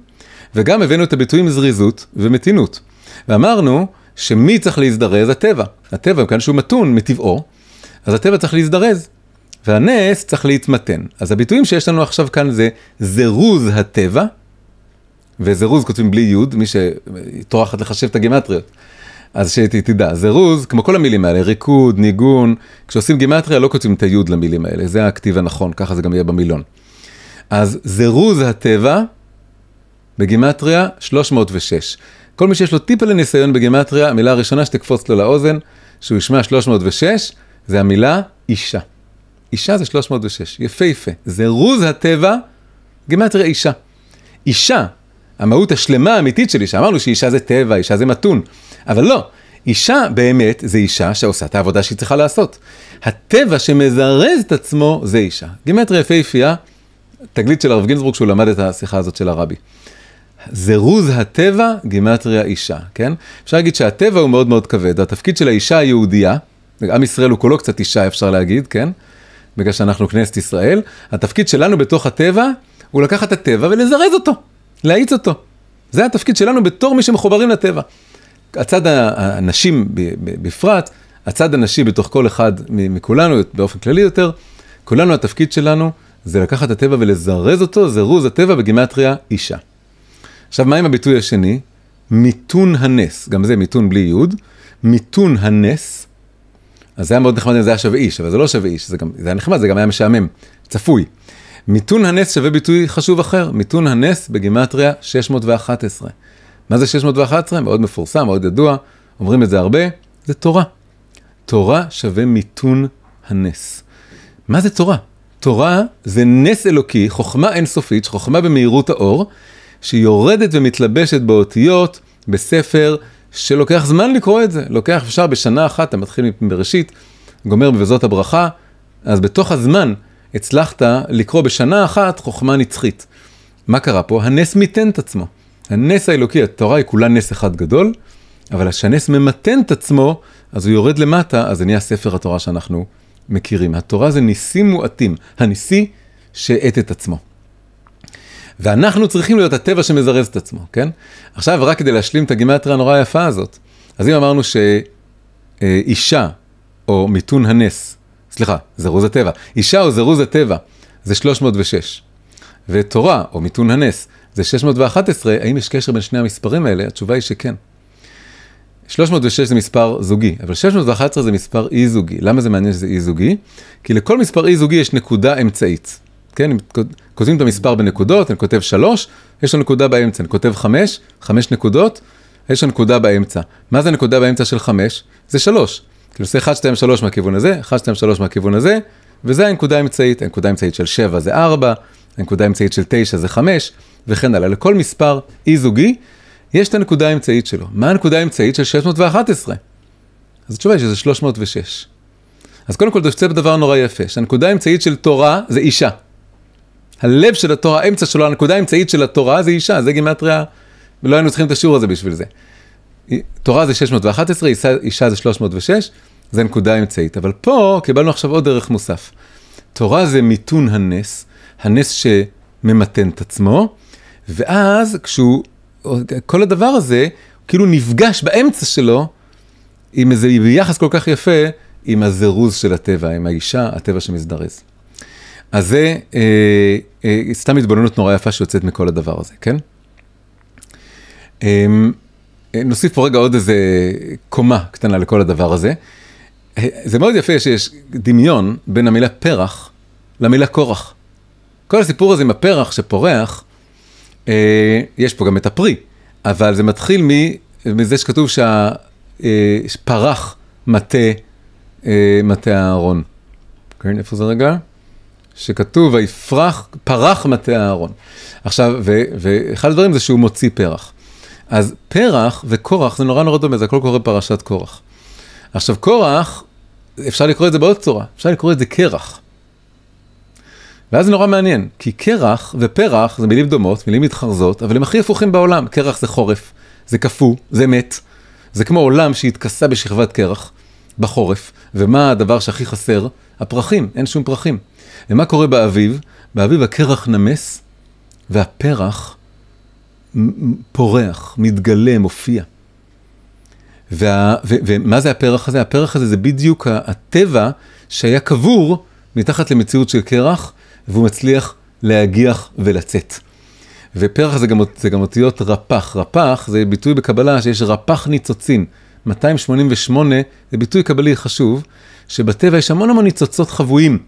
וגם הבאנו את הביטויים זריזות ומתינות. ואמרנו שמי צריך להזדרז? הטבע. הטבע, כאן שהוא מתון מטבעו, אז הטבע צריך להזדרז. והנס צריך להתמתן. אז הביטויים שיש לנו עכשיו כאן זה זירוז הטבע, וזירוז כותבים בלי יוד, מי שטורחת לחשב את הגימטריות. אז שתדע, זירוז, כמו כל המילים האלה, ריקוד, ניגון, כשעושים גימטריה לא כותבים את היוד למילים האלה, זה הכתיב הנכון, ככה זה גם יהיה במילון. אז זירוז הטבע, בגימטריה 306. כל מי שיש לו טיפה לניסיון בגימטריה, המילה הראשונה שתקפוץ לו לאוזן, שהוא ישמע 306, זה המילה אישה. אישה זה 306, יפהפה. זה רוז הטבע, גימטריה אישה. אישה, המהות השלמה האמיתית של אישה, אמרנו שאישה זה טבע, אישה זה מתון, אבל לא. אישה באמת זה אישה שעושה את העבודה שהיא צריכה לעשות. הטבע שמזרז את עצמו זה אישה. גימטריה יפהפייה, תגלית של הרב גינזבורג שהוא למד את השיחה הזאת של הרבי. זירוז הטבע, גימטריה אישה, כן? אפשר להגיד שהטבע הוא מאוד מאוד כבד, התפקיד של האישה היהודייה, עם ישראל הוא כולו קצת אישה אפשר להגיד, כן? בגלל שאנחנו כנסת ישראל, התפקיד שלנו בתוך הטבע הוא לקחת את הטבע ולזרז אותו, להאיץ אותו. זה התפקיד שלנו בתור מי שמחוברים לטבע. הצד הנשים בפרט, הצד הנשי בתוך כל אחד מכולנו, באופן כללי יותר, כולנו התפקיד שלנו זה לקחת את הטבע ולזרז אותו, זירוז הטבע בגימטריה אישה. עכשיו, מה עם הביטוי השני? מיתון הנס, גם זה מיתון בלי יוד, מיתון הנס, אז זה היה מאוד נחמד אם זה היה שווה איש, אבל זה לא שווה איש, זה, גם, זה היה נחמד, זה גם היה משעמם, צפוי. מיתון הנס שווה ביטוי חשוב אחר, מיתון הנס בגימטריה 611. מה זה 611? מאוד מפורסם, מאוד ידוע, אומרים את זה הרבה, זה תורה. תורה שווה מיתון הנס. מה זה תורה? תורה זה נס אלוקי, חוכמה אינסופית, חוכמה במהירות האור, שיורדת ומתלבשת באותיות, בספר, שלוקח זמן לקרוא את זה. לוקח, אפשר בשנה אחת, אתה מתחיל מבראשית, גומר ב"וזאת הברכה", אז בתוך הזמן הצלחת לקרוא בשנה אחת חוכמה נצחית. מה קרה פה? הנס מיתן את עצמו. הנס האלוקי, התורה היא כולה נס אחד גדול, אבל כשהנס ממתן את עצמו, אז הוא יורד למטה, אז זה נהיה ספר התורה שאנחנו מכירים. התורה זה ניסים מועטים, הניסי שאת את עצמו. ואנחנו צריכים להיות הטבע שמזרז את עצמו, כן? עכשיו, רק כדי להשלים את הגימטרה הנורא היפה הזאת, אז אם אמרנו שאישה, אה, או מיתון הנס, סליחה, זירוז הטבע, אישה או זירוז הטבע, זה 306. ותורה, או מיתון הנס, זה 611, האם יש קשר בין שני המספרים האלה? התשובה היא שכן. 306 זה מספר זוגי, אבל 611 זה מספר אי-זוגי. למה זה מעניין שזה אי-זוגי? כי לכל מספר אי-זוגי יש נקודה אמצעית. כן, כותבים את המספר בנקודות, אני כותב 3, יש לו נקודה באמצע, אני כותב 5, 5 נקודות, יש לו נקודה באמצע. מה זה נקודה באמצע של 5? זה 3. כאילו עושה 1, 2, 3 מהכיוון הזה, 1, 2, 3 מהכיוון הזה, וזה הנקודה האמצעית. הנקודה האמצעית של 7 זה 4, הנקודה האמצעית של 9 זה 5, וכן הלאה. לכל מספר אי זוגי, יש את הנקודה האמצעית שלו. מה הנקודה האמצעית של 611? אז התשובה היא שזה 306. אז קודם כל, זה בדבר נורא יפה, שהנקודה האמצעית של תורה זה אישה. הלב של התורה, האמצע שלו, הנקודה האמצעית של התורה זה אישה, זה גימטריה, ולא היינו צריכים את השיעור הזה בשביל זה. תורה זה 611, אישה, אישה זה 306, זה נקודה אמצעית. אבל פה קיבלנו עכשיו עוד ערך מוסף. תורה זה מיתון הנס, הנס שממתן את עצמו, ואז כשהוא, כל הדבר הזה, כאילו נפגש באמצע שלו, עם איזה יחס כל כך יפה, עם הזירוז של הטבע, עם האישה, הטבע שמזדרז. אז זה אה, אה, סתם התבוננות נורא יפה שיוצאת מכל הדבר הזה, כן? אמ, אה, נוסיף פה רגע עוד איזה קומה קטנה לכל הדבר הזה. אה, זה מאוד יפה שיש דמיון בין המילה פרח למילה קורח. כל הסיפור הזה עם הפרח שפורח, אה, יש פה גם את הפרי, אבל זה מתחיל מ, מזה שכתוב שהפרח אה, מטה, אה, מטה הארון. כן, איפה זה רגע? שכתוב, ויפרח, פרח מטה אהרון. עכשיו, ו, ואחד הדברים זה שהוא מוציא פרח. אז פרח וקורח זה נורא נורא דומה, זה הכל קורה פרשת קורח. עכשיו, קורח, אפשר לקרוא את זה בעוד צורה, אפשר לקרוא את זה קרח. ואז זה נורא מעניין, כי קרח ופרח זה מילים דומות, מילים מתחרזות, אבל הם הכי הפוכים בעולם. קרח זה חורף, זה קפוא, זה מת. זה כמו עולם שהתכסה בשכבת קרח בחורף, ומה הדבר שהכי חסר? הפרחים, אין שום פרחים. ומה קורה באביב? באביב הקרח נמס, והפרח פורח, מתגלה, מופיע. וה, ו, ומה זה הפרח הזה? הפרח הזה זה בדיוק הטבע שהיה קבור מתחת למציאות של קרח, והוא מצליח להגיח ולצאת. ופרח זה גם, זה גם אותיות רפ"ח. רפ"ח זה ביטוי בקבלה שיש רפ"ח ניצוצים. 288 זה ביטוי קבלי חשוב, שבטבע יש המון המון ניצוצות חבויים.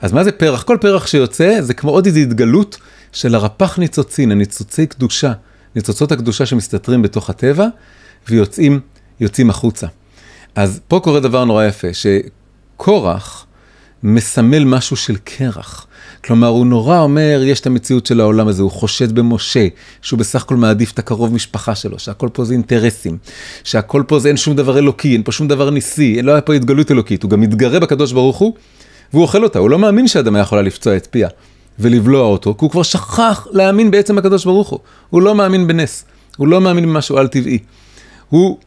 אז מה זה פרח? כל פרח שיוצא זה כמו עוד איזו התגלות של הרפ"ח ניצוצין, הניצוצי קדושה, ניצוצות הקדושה שמסתתרים בתוך הטבע ויוצאים יוצאים החוצה. אז פה קורה דבר נורא יפה, שקורח מסמל משהו של קרח. כלומר, הוא נורא אומר, יש את המציאות של העולם הזה, הוא חושד במשה, שהוא בסך הכל מעדיף את הקרוב משפחה שלו, שהכל פה זה אינטרסים, שהכל פה זה אין שום דבר אלוקי, אין פה שום דבר ניסי, לא היה פה התגלות אלוקית, הוא גם מתגרה בקדוש ברוך הוא, והוא אוכל אותה, הוא לא מאמין שאדמה יכולה לפצוע את פיה ולבלוע אותו, כי הוא כבר שכח להאמין בעצם הקדוש ברוך הוא. הוא לא מאמין בנס, הוא לא מאמין במשהו על טבעי. הוא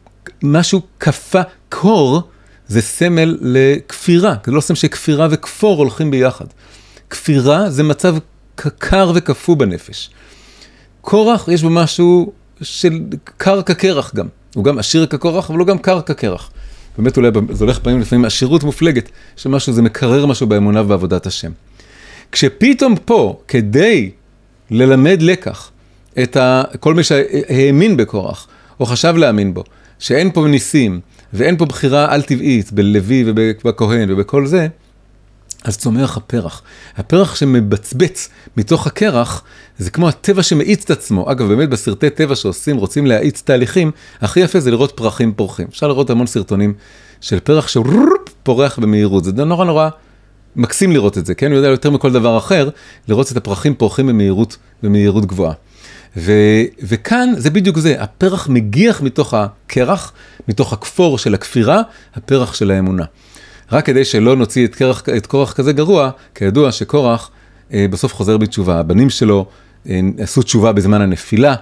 משהו כפה, קור, זה סמל לכפירה, זה לא סמל שכפירה וכפור הולכים ביחד. כפירה זה מצב קר וקפוא בנפש. קורח יש בו משהו של קר כקרח גם. הוא גם עשיר כקורח, אבל הוא גם קר כקרח. באמת אולי זה הולך פעמים לפעמים עשירות מופלגת, שמשהו, זה מקרר משהו באמונה ובעבודת השם. כשפתאום פה, כדי ללמד לקח את ה, כל מי שהאמין בקורח, או חשב להאמין בו, שאין פה ניסים, ואין פה בחירה על טבעית בלוי ובכהן ובכל זה, אז צומח הפרח. הפרח שמבצבץ מתוך הקרח, זה כמו הטבע שמאיץ את עצמו. אגב, באמת בסרטי טבע שעושים, רוצים להאיץ תהליכים, הכי יפה זה לראות פרחים פורחים. אפשר לראות המון סרטונים של פרח שפורח במהירות. זה נורא נורא מקסים לראות את זה, כן? הוא יודע יותר מכל דבר אחר, לראות את הפרחים פורחים במהירות, במהירות גבוהה. ו, וכאן זה בדיוק זה, הפרח מגיח מתוך הקרח, מתוך הכפור של הכפירה, הפרח של האמונה. רק כדי שלא נוציא את, קרח, את קורח כזה גרוע, כידוע שקורח אה, בסוף חוזר בתשובה. הבנים שלו אה, עשו תשובה בזמן הנפילה,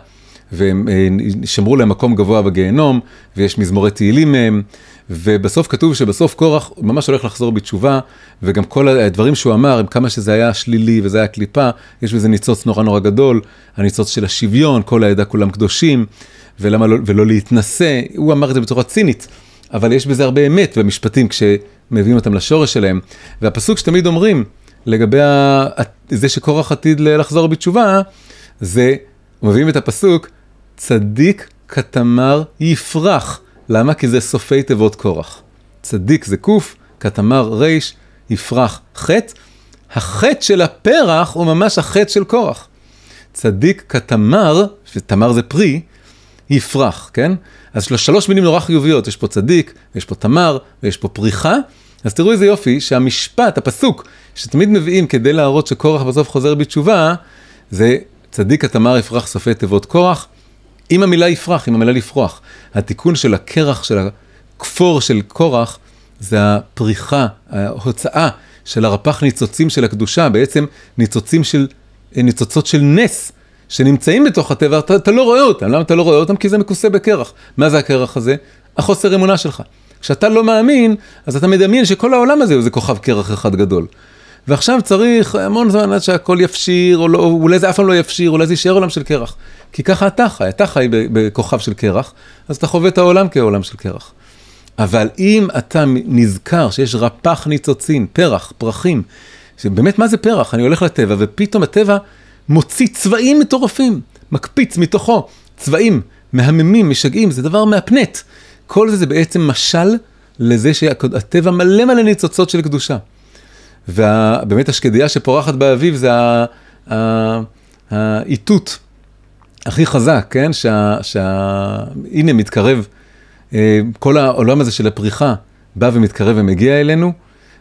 והם אה, שמרו להם מקום גבוה בגיהנום, ויש מזמורי תהילים מהם, ובסוף כתוב שבסוף קורח ממש הולך לחזור בתשובה, וגם כל הדברים שהוא אמר, עם כמה שזה היה שלילי וזה היה קליפה, יש בזה ניצוץ נורא נורא גדול, הניצוץ של השוויון, כל העדה כולם קדושים, ולמה לא, ולא להתנשא, הוא אמר את זה בצורה צינית. אבל יש בזה הרבה אמת במשפטים, כש, מביאים אותם לשורש שלהם. והפסוק שתמיד אומרים לגבי ה... זה שקורח עתיד לחזור בתשובה, זה, מביאים את הפסוק, צדיק כתמר יפרח. למה? כי זה סופי תיבות קורח. צדיק זה קוף, כתמר ריש, יפרח חטא. החטא של הפרח הוא ממש החטא של קורח. צדיק כתמר, שתמר זה פרי, יפרח, כן? אז שלוש מילים נורא חיוביות, יש פה צדיק, ויש פה תמר, ויש פה פריחה. אז תראו איזה יופי שהמשפט, הפסוק, שתמיד מביאים כדי להראות שקורח בסוף חוזר בתשובה, זה צדיק התמר יפרח סופי תיבות קורח, עם המילה יפרח, עם המילה לפרוח. התיקון של הקרח, של הכפור של קורח, זה הפריחה, ההוצאה של הרפ"ח ניצוצים של הקדושה, בעצם ניצוצים של, אה, ניצוצות של נס שנמצאים בתוך הטבע, אתה, אתה לא רואה אותם. למה אתה לא רואה אותם? כי זה מכוסה בקרח. מה זה הקרח הזה? החוסר אמונה שלך. כשאתה לא מאמין, אז אתה מדמיין שכל העולם הזה הוא איזה כוכב קרח אחד גדול. ועכשיו צריך המון זמן עד שהכל יפשיר, או לא, אולי זה אף פעם לא יפשיר, אולי זה יישאר עולם של קרח. כי ככה אתה חי, אתה חי בכוכב של קרח, אז אתה חווה את העולם כעולם של קרח. אבל אם אתה נזכר שיש רפ"ח ניצוצים, פרח, פרחים, שבאמת מה זה פרח? אני הולך לטבע, ופתאום הטבע מוציא צבעים מטורפים, מקפיץ מתוכו צבעים מהממים, משגעים, זה דבר מהפנט. כל זה זה בעצם משל לזה שהטבע מלא מלא ניצוצות של קדושה. ובאמת השקדיה שפורחת באביב זה האיתות הכי חזק, כן? שה, שה... הנה מתקרב, אה, כל העולם הזה של הפריחה בא ומתקרב ומגיע אלינו.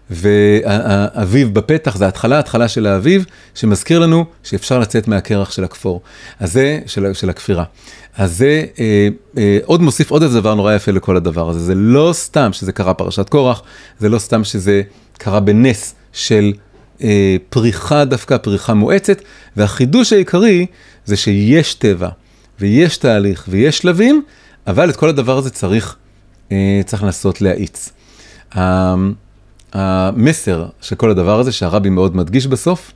והאביב בפתח, זה ההתחלה, ההתחלה של האביב, שמזכיר לנו שאפשר לצאת מהקרח של הכפור, אז זה, של, של הכפירה. אז זה אה, אה, עוד מוסיף עוד איזה דבר נורא יפה לכל הדבר הזה. זה לא סתם שזה קרה פרשת קורח, זה לא סתם שזה קרה בנס של אה, פריחה דווקא, פריחה מואצת, והחידוש העיקרי זה שיש טבע, ויש תהליך, ויש שלבים, אבל את כל הדבר הזה צריך, אה, צריך לנסות להאיץ. אמ, המסר של כל הדבר הזה, שהרבי מאוד מדגיש בסוף,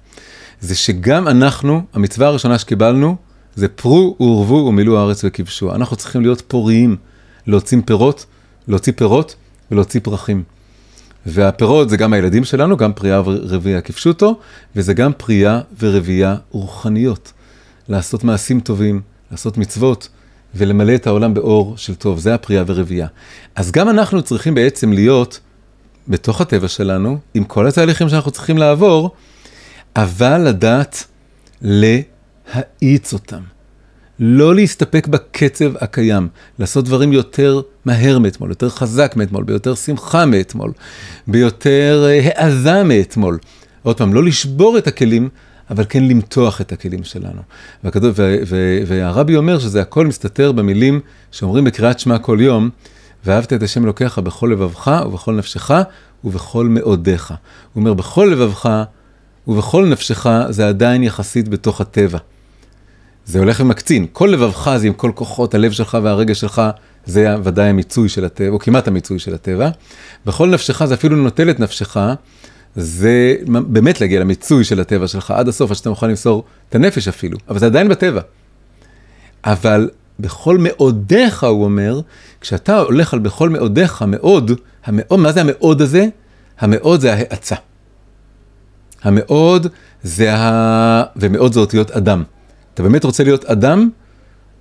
זה שגם אנחנו, המצווה הראשונה שקיבלנו, זה פרו ורבו ומילאו הארץ וכבשו. אנחנו צריכים להיות פוריים, להוציא פירות, להוציא פירות ולהוציא פרחים. והפירות זה גם הילדים שלנו, גם פרייה ורבייה כפשוטו, וזה גם פרייה ורבייה רוחניות. לעשות מעשים טובים, לעשות מצוות, ולמלא את העולם באור של טוב. זה הפרייה ורבייה. אז גם אנחנו צריכים בעצם להיות בתוך הטבע שלנו, עם כל התהליכים שאנחנו צריכים לעבור, אבל לדעת להאיץ אותם. לא להסתפק בקצב הקיים, לעשות דברים יותר מהר מאתמול, יותר חזק מאתמול, ביותר שמחה מאתמול, ביותר אה, העזה מאתמול. עוד פעם, לא לשבור את הכלים, אבל כן למתוח את הכלים שלנו. והרבי אומר שזה הכל מסתתר במילים שאומרים בקריאת שמע כל יום, ואהבת את השם אלוקיך בכל לבבך ובכל נפשך ובכל מאודיך. הוא אומר, בכל לבבך ובכל נפשך זה עדיין יחסית בתוך הטבע. זה הולך ומקצין. כל לבבך זה עם כל כוחות, הלב שלך והרגש שלך, זה ודאי המיצוי של הטבע, או כמעט המיצוי של הטבע. בכל נפשך, זה אפילו נוטל את נפשך, זה באמת להגיע למיצוי של הטבע שלך עד הסוף, עד שאתה מוכן למסור את הנפש אפילו, אבל זה עדיין בטבע. אבל בכל מאודיך, הוא אומר, כשאתה הולך על בכל מאודיך, מאוד, המאוד, מה זה המאוד הזה? המאוד זה ההאצה. המאוד זה ה... ומאוד זה אותיות אדם. אתה באמת רוצה להיות אדם,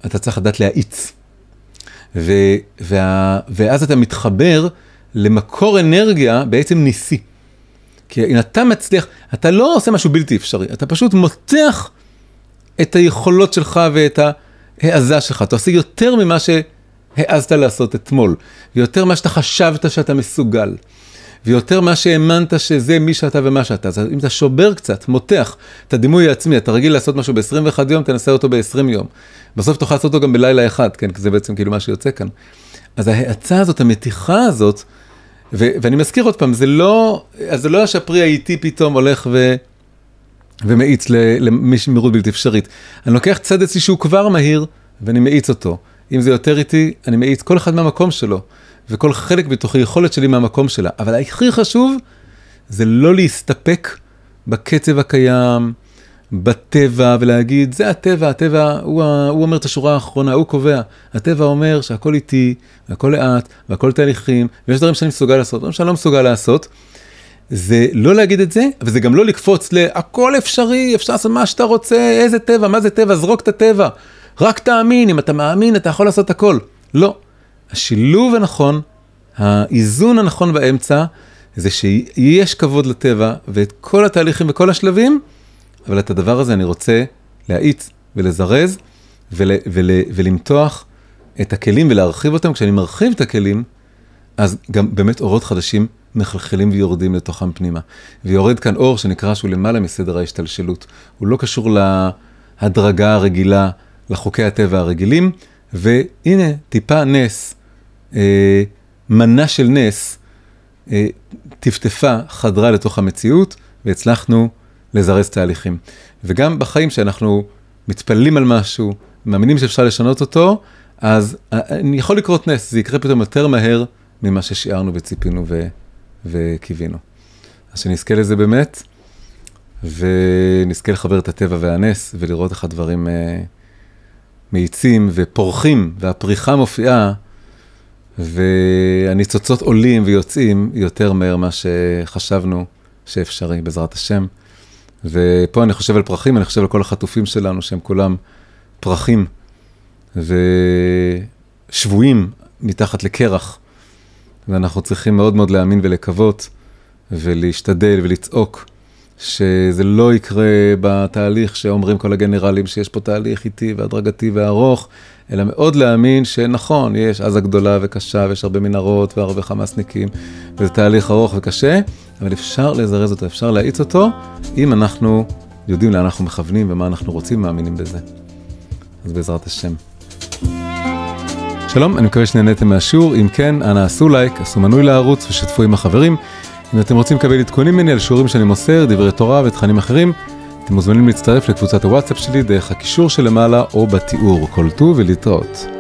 אתה צריך לדעת להאיץ. ו... וה... ואז אתה מתחבר למקור אנרגיה בעצם ניסי. כי אם אתה מצליח, אתה לא עושה משהו בלתי אפשרי, אתה פשוט מותח את היכולות שלך ואת ה... העזה שלך, אתה עושה יותר ממה שהעזת לעשות אתמול, ויותר ממה שאתה חשבת שאתה מסוגל, ויותר ממה שהאמנת שזה מי שאתה ומה שאתה. אז אם אתה שובר קצת, מותח את הדימוי העצמי, אתה רגיל לעשות משהו ב-21 יום, תנסה אותו ב-20 יום. בסוף תוכל לעשות אותו גם בלילה אחד, כן? כי זה בעצם כאילו מה שיוצא כאן. אז ההאצה הזאת, המתיחה הזאת, ו- ואני מזכיר עוד פעם, זה לא, אז זה לא שהפרי האיטי פתאום הולך ו... ומאיץ למהירות בלתי אפשרית. אני לוקח צד אצלי שהוא כבר מהיר, ואני מאיץ אותו. אם זה יותר איטי, אני מאיץ כל אחד מהמקום שלו, וכל חלק בתוך היכולת שלי מהמקום שלה. אבל הכי חשוב, זה לא להסתפק בקצב הקיים, בטבע, ולהגיד, זה הטבע, הטבע, הוא, הוא אומר את השורה האחרונה, הוא קובע. הטבע אומר שהכל איטי, והכל לאט, והכל תהליכים, ויש דברים שאני מסוגל לעשות, דברים שאני לא מסוגל לעשות. זה לא להגיד את זה, וזה גם לא לקפוץ ל"הכל אפשרי, אפשר לעשות מה שאתה רוצה, איזה טבע, מה זה טבע, זרוק את הטבע. רק תאמין, אם אתה מאמין, אתה יכול לעשות הכל. לא. השילוב הנכון, האיזון הנכון באמצע, זה שיש כבוד לטבע ואת כל התהליכים וכל השלבים, אבל את הדבר הזה אני רוצה להאיץ ולזרז ול, ול, ול, ולמתוח את הכלים ולהרחיב אותם. כשאני מרחיב את הכלים, אז גם באמת אורות חדשים מחלחלים ויורדים לתוכם פנימה. ויורד כאן אור שנקרא שהוא למעלה מסדר ההשתלשלות. הוא לא קשור להדרגה הרגילה, לחוקי הטבע הרגילים, והנה, טיפה נס, אה, מנה של נס, אה, טפטפה, חדרה לתוך המציאות, והצלחנו לזרז תהליכים. וגם בחיים שאנחנו מתפללים על משהו, מאמינים שאפשר לשנות אותו, אז אה, אה, יכול לקרות נס, זה יקרה פתאום יותר מהר ממה ששיערנו וציפינו ו... וקיווינו. אז שנזכה לזה באמת, ונזכה לחבר את הטבע והנס, ולראות איך הדברים אה, מאיצים ופורחים, והפריחה מופיעה, והניצוצות עולים ויוצאים יותר מהר ממה שחשבנו שאפשרי, בעזרת השם. ופה אני חושב על פרחים, אני חושב על כל החטופים שלנו, שהם כולם פרחים ושבויים מתחת לקרח. ואנחנו צריכים מאוד מאוד להאמין ולקוות, ולהשתדל ולצעוק, שזה לא יקרה בתהליך שאומרים כל הגנרלים, שיש פה תהליך איטי והדרגתי וארוך, אלא מאוד להאמין שנכון, יש עזה גדולה וקשה, ויש הרבה מנהרות והרבה חמאסניקים, וזה תהליך ארוך וקשה, אבל אפשר לזרז אותו, אפשר להאיץ אותו, אם אנחנו יודעים לאן אנחנו מכוונים ומה אנחנו רוצים, מאמינים בזה. אז בעזרת השם. שלום, אני מקווה שנהניתם מהשיעור, אם כן, אנא עשו לייק, עשו מנוי לערוץ ושתפו עם החברים. אם אתם רוצים לקבל עדכונים ממני על שיעורים שאני מוסר, דברי תורה ותכנים אחרים, אתם מוזמנים להצטרף לקבוצת הוואטסאפ שלי דרך הקישור שלמעלה או בתיאור. כל טוב ולהתראות.